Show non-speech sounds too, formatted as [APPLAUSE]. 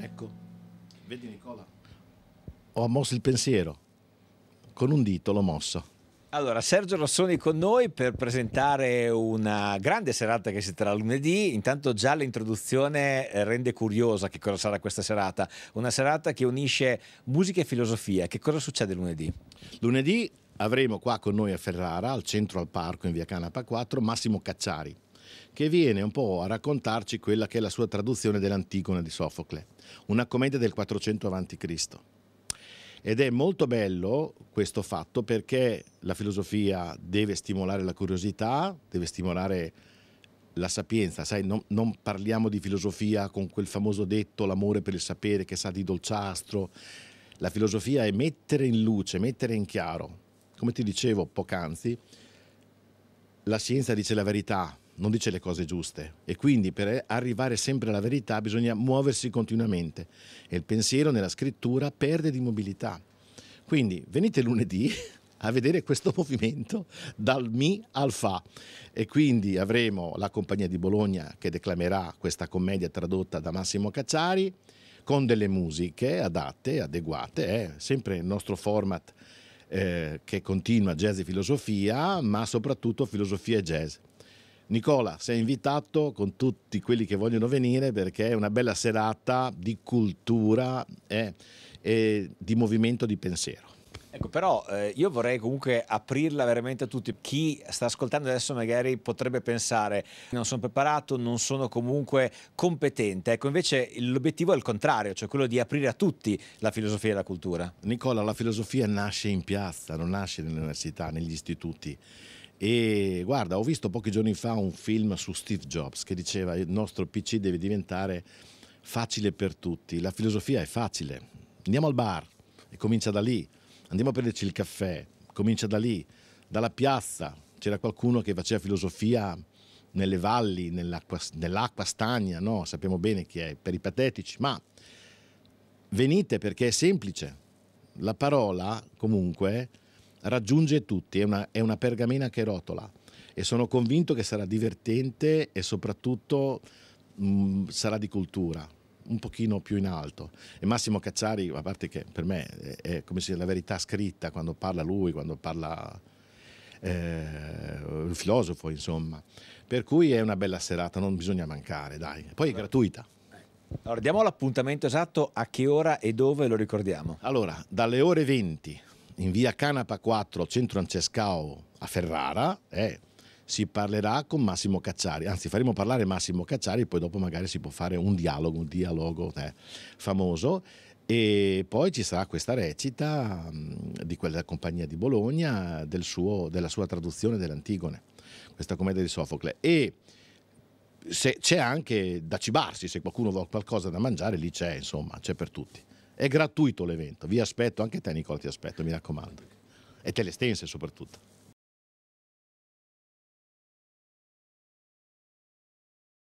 Ecco, vedi Nicola. Ho mosso il pensiero, con un dito l'ho mosso. Allora, Sergio Rossoni con noi per presentare una grande serata che si terrà lunedì. Intanto già l'introduzione rende curiosa che cosa sarà questa serata. Una serata che unisce musica e filosofia. Che cosa succede lunedì? Lunedì avremo qua con noi a Ferrara, al centro al parco in via Canapa 4, Massimo Cacciari, che viene un po' a raccontarci quella che è la sua traduzione dell'Antigone di Sofocle, una commedia del 400 a.C. Ed è molto bello questo fatto perché la filosofia deve stimolare la curiosità, deve stimolare la sapienza, sai, non, non, parliamo di filosofia con quel famoso detto l'amore per il sapere che sa di dolciastro. La filosofia è mettere in luce, mettere in chiaro. Come ti dicevo poc'anzi, la scienza dice la verità, non dice le cose giuste e quindi per arrivare sempre alla verità bisogna muoversi continuamente e il pensiero nella scrittura perde di mobilità. Quindi venite lunedì [LAUGHS] a vedere questo movimento dal mi al fa e quindi avremo la compagnia di Bologna che declamerà questa commedia tradotta da Massimo Cacciari con delle musiche adatte, adeguate, eh? sempre il nostro format eh, che continua jazz e filosofia, ma soprattutto filosofia e jazz. Nicola, sei invitato con tutti quelli che vogliono venire perché è una bella serata di cultura eh, e di movimento di pensiero. Ecco, però eh, io vorrei comunque aprirla veramente a tutti. Chi sta ascoltando adesso magari potrebbe pensare non sono preparato, non sono comunque competente. Ecco, invece l'obiettivo è il contrario, cioè quello di aprire a tutti la filosofia e la cultura. Nicola, la filosofia nasce in piazza, non nasce nelle università, negli istituti. E guarda, ho visto pochi giorni fa un film su Steve Jobs che diceva il nostro PC deve diventare facile per tutti, la filosofia è facile, andiamo al bar e comincia da lì, andiamo a prenderci il caffè, comincia da lì, dalla piazza, c'era qualcuno che faceva filosofia nelle valli, nell'acqua, nell'acqua stagna, no? sappiamo bene chi è, per i patetici, ma venite perché è semplice, la parola comunque raggiunge tutti, è una, è una pergamena che rotola e sono convinto che sarà divertente e soprattutto mh, mm, sarà di cultura un pochino più in alto e Massimo Cacciari, a parte che per me è, è come se la verità scritta quando parla lui, quando parla eh, il filosofo insomma, per cui è una bella serata, non bisogna mancare dai, poi è gratuita. Allora diamo l'appuntamento esatto a che ora e dove lo ricordiamo. Allora, dalle ore 20 in via Canapa 4, centro Ancescao a Ferrara, eh, si parlerà con Massimo Cacciari, anzi faremo parlare Massimo Cacciari, poi dopo magari si può fare un dialogo, un dialogo eh, famoso. E poi ci sarà questa recita mh, mm, di quella compagnia di Bologna, del suo, della sua traduzione dell'Antigone, questa commedia di Sofocle. E se, c'è anche da cibarsi, se qualcuno vuole qualcosa da mangiare, lì c'è, insomma, c'è per tutti. È gratuito l'evento, vi aspetto, anche te Nicola ti aspetto, mi raccomando. E te le stense soprattutto.